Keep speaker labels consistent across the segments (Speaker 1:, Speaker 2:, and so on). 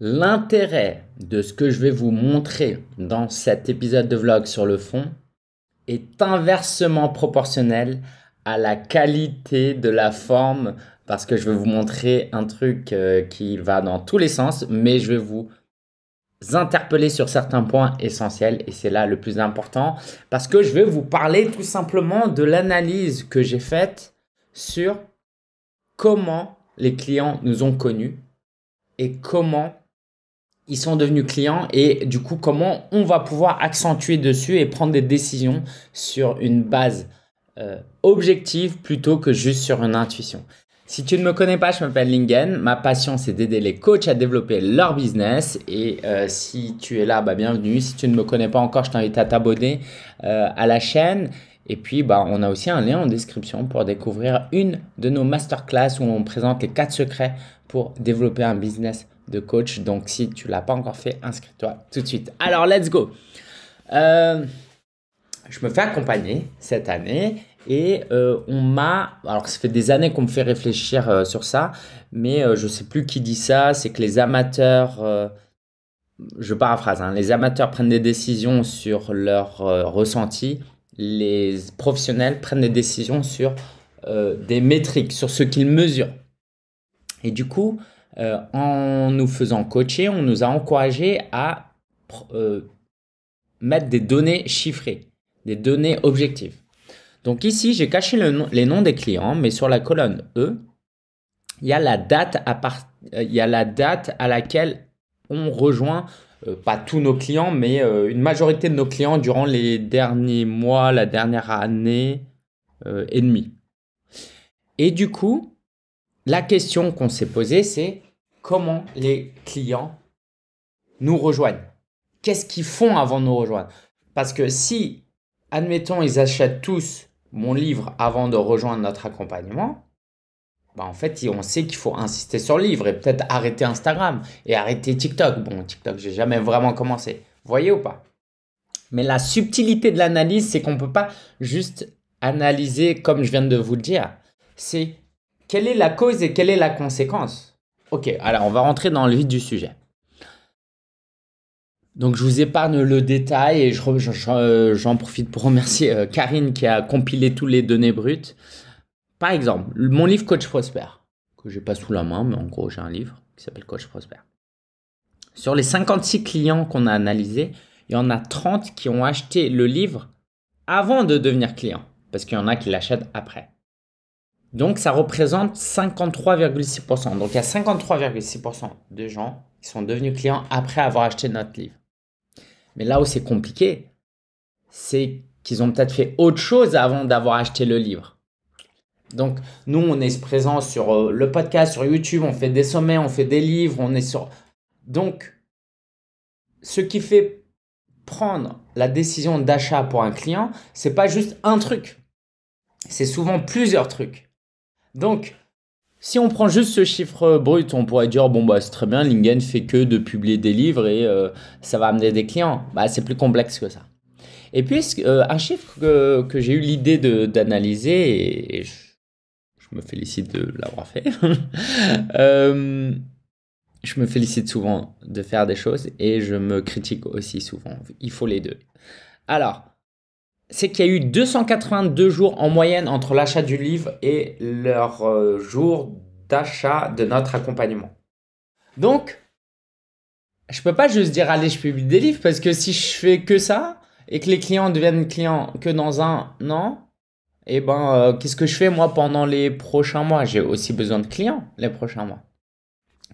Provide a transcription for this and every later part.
Speaker 1: L'intérêt de ce que je vais vous montrer dans cet épisode de vlog sur le fond est inversement proportionnel à la qualité de la forme parce que je vais vous montrer un truc euh, qui va dans tous les sens mais je vais vous interpeller sur certains points essentiels et c'est là le plus important parce que je vais vous parler tout simplement de l'analyse que j'ai faite sur comment les clients nous ont connus et comment ils sont devenus clients et du coup comment on va pouvoir accentuer dessus et prendre des décisions sur une base euh, objective plutôt que juste sur une intuition. Si tu ne me connais pas, je m'appelle Lingen. Ma passion, c'est d'aider les coachs à développer leur business. Et euh, si tu es là, bah, bienvenue. Si tu ne me connais pas encore, je t'invite à t'abonner euh, à la chaîne. Et puis, bah, on a aussi un lien en description pour découvrir une de nos masterclass où on présente les quatre secrets pour développer un business de coach. Donc, si tu l'as pas encore fait, inscris-toi tout de suite. Alors, let's go. Euh, je me fais accompagner cette année et euh, on m'a... Alors, ça fait des années qu'on me fait réfléchir euh, sur ça, mais je sais plus qui dit ça. C'est que les amateurs... je paraphrase, hein, les amateurs prennent des décisions sur leur ressenti, les professionnels prennent des décisions sur des métriques, sur ce qu'ils mesurent. Et du coup, euh, en nous faisant coacher, on nous a encouragé à euh, mettre des données chiffrées, des données objectives. Donc ici, j'ai caché les noms des clients, mais sur la colonne E, il y a la date à, euh, laquelle on rejoint pas tous nos clients, mais une majorité de nos clients durant les derniers mois, la dernière année et demie. Et du coup, la question qu'on s'est posée, c'est comment les clients nous rejoignent Qu'est-ce qu'ils font avant de nous rejoindre Parce que si, admettons, ils achètent tous mon livre avant de rejoindre notre accompagnement, bah en fait, on sait qu'il faut insister sur le livre et peut-être arrêter Instagram et arrêter TikTok. Bon, TikTok, j'ai jamais vraiment commencé. Voyez ou pas Mais la subtilité de l'analyse, c'est qu'on ne peut pas juste analyser comme je viens de vous le dire. C'est quelle est la cause et quelle est la conséquence Ok, alors on va rentrer dans le vif du sujet. Donc je vous épargne le détail et euh, j'en profite pour remercier euh, Karine qui a compilé toutes les données brutes. Par exemple, mon livre Coach Prosper, que j'ai pas sous la main, mais en gros j'ai un livre qui s'appelle Coach Prosper. Sur les 56 clients qu'on a analysés, il y en a 30 qui ont acheté le livre avant de devenir client, parce qu'il y en a qui l'achètent après. Donc ça représente 53,6%. Donc il y a 53,6% de gens qui sont devenus clients après avoir acheté notre livre. Mais là où c'est compliqué, c'est qu'ils ont peut-être fait autre chose avant d'avoir acheté le livre. Donc nous, on est présent sur euh, le podcast, sur YouTube, on fait des sommets, on fait des livres, on est sur... Donc, ce qui fait prendre la décision d'achat pour un client, n'est pas juste un truc. C'est souvent plusieurs trucs. Donc, si on prend juste ce chiffre brut, on pourrait dire bon bah c'est très bien, Lingen fait que de publier des livres et euh, ça va amener des clients. Bah c'est plus complexe que ça. Et puis euh, un chiffre que, que j'ai eu l'idée d'analyser et, je, me félicite de l'avoir fait. Euh, je me félicite souvent de faire des choses et je me critique aussi souvent. Il faut les deux. Alors c'est qu'il y a eu 282 jours en moyenne entre l'achat du livre et leur euh, jour d'achat de notre accompagnement. Donc, je peux pas juste dire allez, je publie des livres parce que si je fais que ça et que les clients deviennent clients que dans un an, et eh ben euh, qu'est-ce que je fais moi pendant les prochains mois J'ai aussi besoin de clients les prochains mois.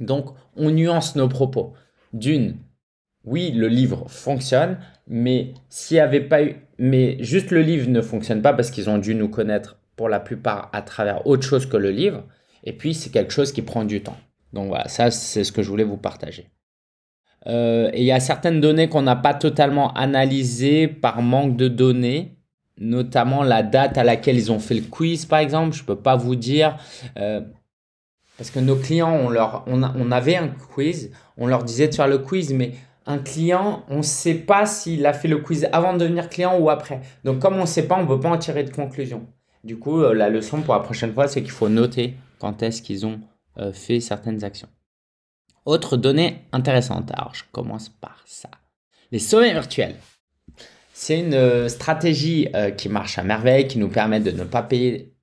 Speaker 1: Donc, on nuance nos propos. D'une, oui, le livre fonctionne, mais s'il n'y avait pas eu mais juste le livre ne fonctionne pas parce qu'ils ont dû nous connaître pour la plupart à travers autre chose que le livre. Et puis, c'est quelque chose qui prend du temps. Donc voilà, ça, c'est ce que je voulais vous partager. Euh, et il y a certaines données qu'on n'a pas totalement analysées par manque de données, notamment la date à laquelle ils ont fait le quiz, par exemple. Je ne peux pas vous dire. Euh, parce que nos clients, on, leur, on avait un quiz, on leur disait de faire le quiz, mais un client, on ne sait pas s'il a fait le quiz avant de devenir client ou après. Donc comme on ne sait pas, on ne peut pas en tirer de conclusion. Du coup, euh, la leçon pour la prochaine fois, c'est qu'il faut noter quand est-ce qu'ils ont euh, fait certaines actions. Autre donnée intéressante, alors je commence par ça. Les sommets virtuels. C'est une euh, stratégie qui marche à merveille, qui nous permet de ne pas payer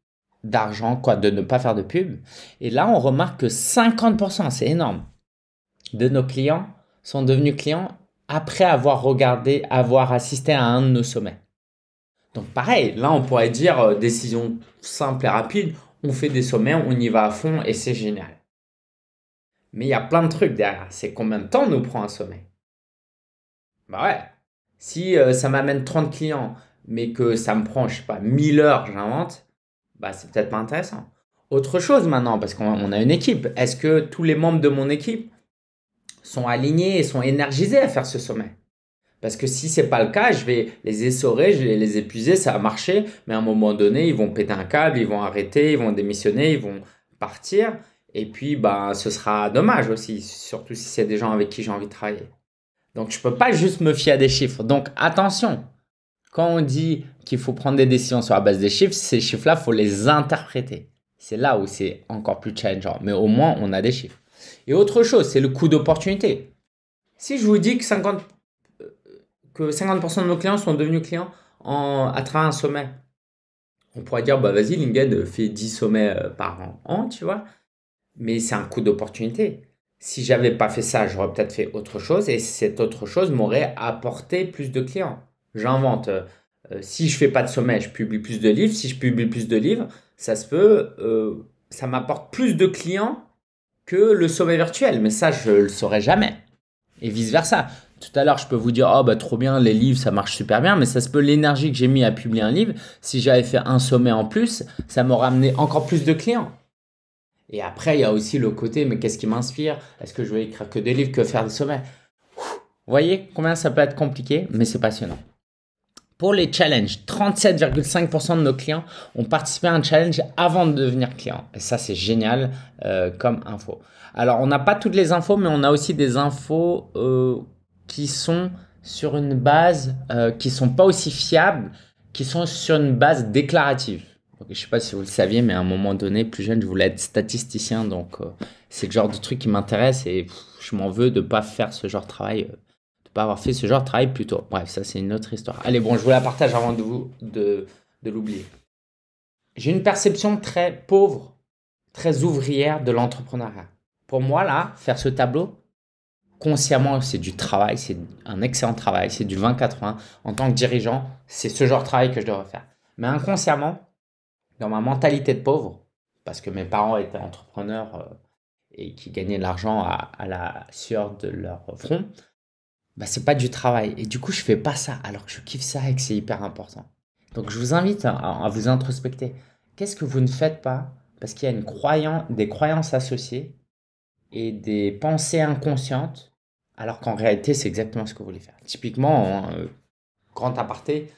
Speaker 1: d'argent, quoi, de ne pas faire de pub. Et là, on remarque que 50%, c'est énorme, de nos clients sont devenus clients après avoir regardé, avoir assisté à un de nos sommets. Donc pareil, là on pourrait dire euh, décision simple et rapide, on fait des sommets, on y va à fond et c'est génial. Mais il y a plein de trucs derrière, c'est combien de temps nous prend un sommet Bah ouais, si euh, ça m'amène 30 clients, mais que ça me prend, je sais pas, 1000 heures, j'invente, bah c'est peut-être pas intéressant. Autre chose maintenant, parce qu'on a une équipe, est-ce que tous les membres de mon équipe sont alignés et sont énergisés à faire ce sommet. Parce que si c'est pas le cas, je vais les essorer, je vais les épuiser, ça a marché, mais à un moment donné, ils vont péter un câble, ils vont arrêter, ils vont démissionner, ils vont partir. Et puis, bah, ce sera dommage aussi, surtout si c'est des gens avec qui j'ai envie de travailler. Donc, je peux pas juste me fier à des chiffres. Donc, attention, quand on dit qu'il faut prendre des décisions sur la base des chiffres, ces chiffres-là, faut les interpréter. C'est là où c'est encore plus challengeant. Mais au moins, on a des chiffres. Et autre chose, c'est le coût d'opportunité. Si je vous dis que 50%, euh, que 50 de nos clients sont devenus clients en, à travers un sommet, on pourrait dire, bah vas-y, LinkedIn euh, fait 10 sommets euh, par an, tu vois. Mais c'est un coût d'opportunité. Si j'avais pas fait ça, j'aurais peut-être fait autre chose et cette autre chose m'aurait apporté plus de clients. J'invente. si je fais pas de sommet, je publie plus de livres. Si je publie plus de livres, ça se peut, ça m'apporte plus de clients que le sommet virtuel, mais ça, je le saurais jamais. Et vice-versa. Tout à l'heure, je peux vous dire, oh bah trop bien, les livres, ça marche super bien, mais ça se peut l'énergie que j'ai mis à publier un livre, si j'avais fait un sommet en plus, ça m'aurait amené encore plus de clients. Et après, il y a aussi le côté, mais qu'est-ce qui m'inspire Est-ce que je vais écrire que des livres, que faire des sommets Vous voyez combien ça peut être compliqué, mais c'est passionnant. Pour les challenges, 37,5% de nos clients ont participé à un challenge avant de devenir client. Et ça, c'est génial euh, comme info. Alors, on n'a pas toutes les infos, mais on a aussi des infos euh, qui sont sur une base, euh, qui sont pas aussi fiables, qui sont sur une base déclarative. Je je sais pas si vous le saviez, mais à un moment donné, plus jeune, je voulais être statisticien. Donc, euh, c'est le genre de truc qui m'intéresse et je m'en veux de pas faire ce genre de travail euh, va avoir fait ce genre de travail plus tôt. Bref, ça c'est une autre histoire. Allez, bon, je vous la partage avant de, vous, de, de l'oublier. J'ai une perception très pauvre, très ouvrière de l'entrepreneuriat. Pour moi, là, faire ce tableau, consciemment, c'est du travail, c'est un excellent travail, c'est du 20-80. En tant que dirigeant, c'est ce genre de travail que je devrais faire. Mais inconsciemment, dans ma mentalité de pauvre, parce que mes parents étaient entrepreneurs euh, et qui gagnaient de l'argent à, à, la sueur de leur front, bah, c'est pas du travail. Et du coup, je fais pas ça alors que je kiffe ça et que c'est hyper important. Donc, je vous invite à, vous introspecter. Qu'est-ce que vous ne faites pas parce qu'il y a une croyance, des croyances associées et des pensées inconscientes alors qu'en réalité, c'est exactement ce que vous voulez faire. Typiquement, en euh, grand aparté,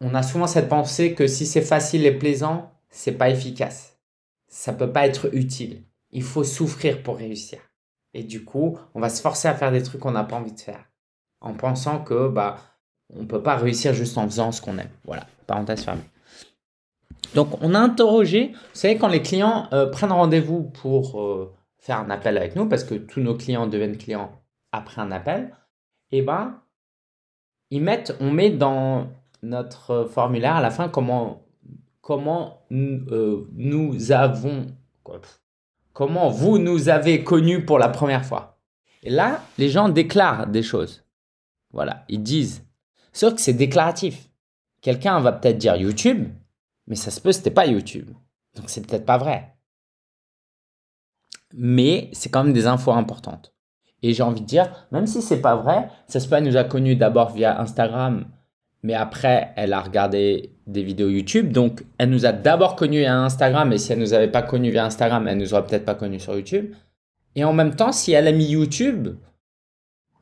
Speaker 1: on a souvent cette pensée que si c'est facile et plaisant, c'est pas efficace. Ça peut pas être utile. Il faut souffrir pour réussir. Et du coup, on va se forcer à faire des trucs qu'on n'a pas envie de faire. En pensant que, bah, on ne peut pas réussir juste en faisant ce qu'on aime. Voilà, parenthèse fermée. Donc, on a interrogé, vous savez, quand les clients euh, prennent rendez-vous pour euh, faire un appel avec nous, parce que tous nos clients deviennent clients après un appel, eh ben, ils mettent, on met dans notre formulaire à la fin comment, comment euh, nous avons, comment vous nous avez connus pour la première fois. Et là, les gens déclarent des choses. Voilà, ils disent. Sauf que c'est déclaratif. Quelqu'un va peut-être dire YouTube, mais ça se peut, c'était pas YouTube. Donc c'est peut-être pas vrai. Mais c'est quand même des infos importantes. Et j'ai envie de dire, même si c'est pas vrai, ça se peut, nous a connus d'abord via Instagram, mais après, elle a regardé des vidéos YouTube. Donc, elle nous a d'abord connus à Instagram, et si elle ne nous avait pas connus via Instagram, elle ne nous aurait peut-être pas connus sur YouTube. Et en même temps, si elle a mis YouTube,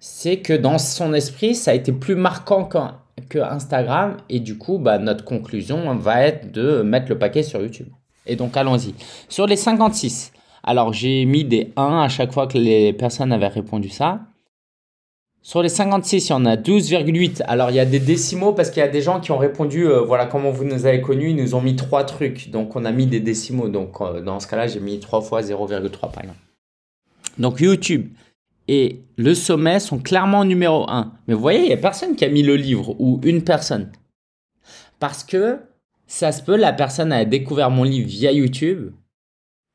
Speaker 1: c'est que dans son esprit, ça a été plus marquant qu'Instagram. que Instagram. Et du coup, bah, notre conclusion va être de mettre le paquet sur YouTube. Et donc, allons-y. Sur les 56, alors j'ai mis des 1 à chaque fois que les personnes avaient répondu ça. Sur les 56, il y en a 12,8. Alors, il y a des décimaux parce qu'il y a des gens qui ont répondu, euh, voilà comment vous nous avez connus, ils nous ont mis trois trucs. Donc, on a mis des décimaux. Donc, euh, dans ce cas-là, j'ai mis trois fois 0,3 par exemple. Donc, YouTube et le sommet sont clairement numéro un. Mais vous voyez, il n'y a personne qui a mis le livre ou une personne. Parce que ça se peut, la personne a découvert mon livre via YouTube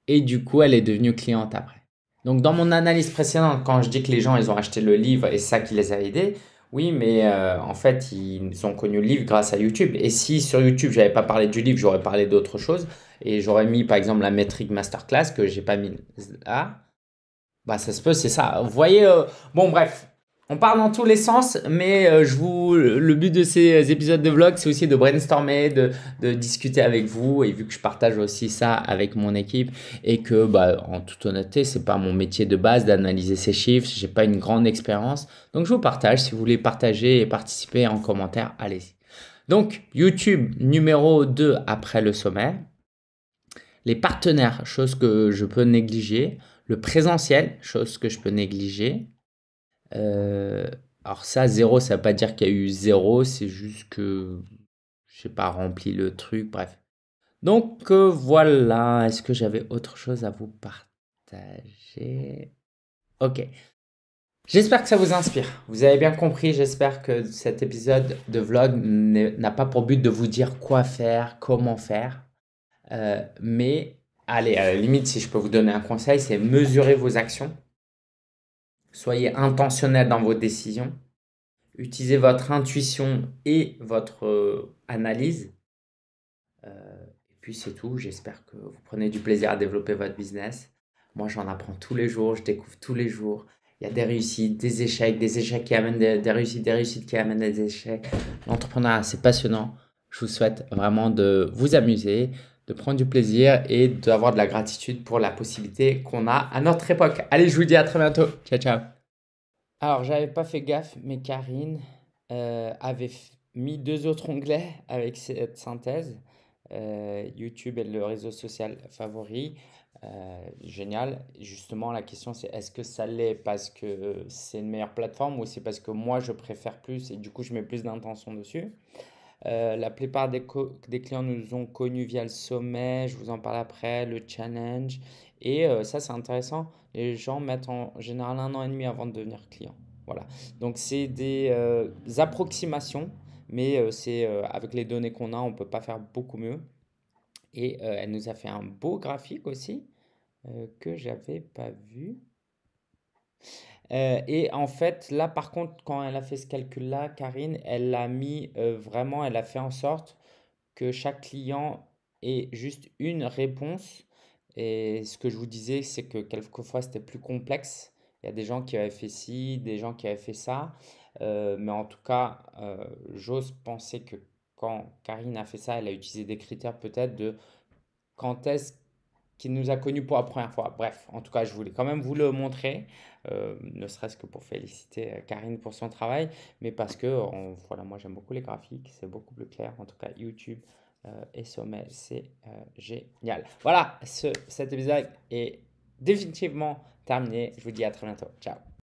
Speaker 1: et du coup, elle est devenue cliente après. Donc dans mon analyse précédente, quand je dis que les gens, ils ont acheté le livre et ça qui les a aidés, oui, mais euh, en fait, ils ont connu le livre grâce à YouTube. Et si sur YouTube, j'avais pas parlé du livre, j'aurais parlé d'autre chose et j'aurais mis par exemple la métrique masterclass que j'ai pas mis là, bah ça se peut, c'est ça. Vous voyez, euh, bon bref, on parle dans tous les sens, mais euh, je vous, le but de ces épisodes de vlog, c'est aussi de brainstormer, de, discuter avec vous. Et vu que je partage aussi ça avec mon équipe et que, bah, en toute honnêteté, ce n'est pas mon métier de base d'analyser ces chiffres. je n'ai pas une grande expérience, donc je vous partage. Si vous voulez partager et participer en commentaire, allez-y. Donc YouTube numéro 2 après le sommet. Les partenaires, chose que je peux négliger. Le présentiel, chose que je peux négliger. Euh, alors ça, zéro, ça ne veut pas dire qu'il y a eu zéro, c'est juste que je n'ai pas rempli le truc, bref. Donc euh, voilà, est-ce que j'avais autre chose à vous partager Ok. J'espère que ça vous inspire. Vous avez bien compris, j'espère que cet épisode de vlog n'a pas pour but de vous dire quoi faire, comment faire. Euh, mais allez, à la limite, si je peux vous donner un conseil, c'est mesurer vos actions Soyez intentionnel dans vos décisions. Utilisez votre intuition et votre euh, analyse. Euh, et puis c'est tout. J'espère que vous prenez du plaisir à développer votre business. Moi, j'en apprends tous les jours, je découvre tous les jours. Il y a des réussites, des échecs, des échecs qui amènent des, des réussites, des réussites qui amènent des échecs. L'entrepreneuriat, c'est passionnant. Je vous souhaite vraiment de vous amuser, de prendre du plaisir et d'avoir de la gratitude pour la possibilité qu'on a à notre époque. Allez, je vous dis à très bientôt. Ciao, ciao. Alors, j'avais pas fait gaffe, mais Karine euh, avait mis deux autres onglets avec cette synthèse. Euh, YouTube est le réseau social favori. Euh, génial. Justement, la question c'est est-ce que ça l'est parce que c'est une meilleure plateforme ou c'est parce que moi je préfère plus et du coup je mets plus d'intention dessus euh, la plupart des, clients nous ont connus via le sommet, je vous en parle après, le challenge. Et euh, ça, c'est intéressant. Les gens mettent en général un an et demi avant de devenir client. Voilà. Donc, c'est des, euh, approximations, mais c'est avec les données qu'on a, on ne peut pas faire beaucoup mieux. Et elle nous a fait un beau graphique aussi que j'avais pas vu. Euh, et en fait, là, par contre, quand elle a fait ce calcul-là, Karine, elle a mis euh, vraiment, elle a fait en sorte que chaque client ait juste une réponse. Et ce que je vous disais, c'est que quelquefois, c'était plus complexe. Il y a des gens qui avaient fait ci, des gens qui avaient fait ça. Euh, mais en tout cas, j'ose penser que quand Karine a fait ça, elle a utilisé des critères peut-être de quand est-ce qui nous a connus pour la première fois. Bref, en tout cas, je voulais quand même vous le montrer, euh, ne serait-ce que pour féliciter euh, Karine pour son travail, mais parce que voilà, moi j'aime beaucoup les graphiques, c'est beaucoup plus clair. En tout cas, YouTube euh, et Sommel, c'est génial. Voilà, ce, cet épisode est définitivement terminé. Je vous dis à très bientôt. Ciao.